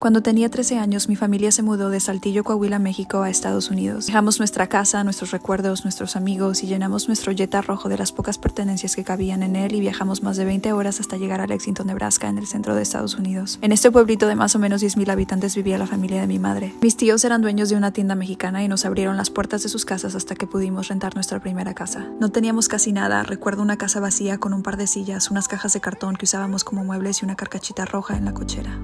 Cuando tenía 13 años, mi familia se mudó de Saltillo, Coahuila, México, a Estados Unidos. Dejamos nuestra casa, nuestros recuerdos, nuestros amigos y llenamos nuestro yeta rojo de las pocas pertenencias que cabían en él y viajamos más de 20 horas hasta llegar a Lexington, Nebraska, en el centro de Estados Unidos. En este pueblito de más o menos 10.000 habitantes vivía la familia de mi madre. Mis tíos eran dueños de una tienda mexicana y nos abrieron las puertas de sus casas hasta que pudimos rentar nuestra primera casa. No teníamos casi nada, recuerdo una casa vacía con un par de sillas, unas cajas de cartón que usábamos como muebles y una carcachita roja en la cochera.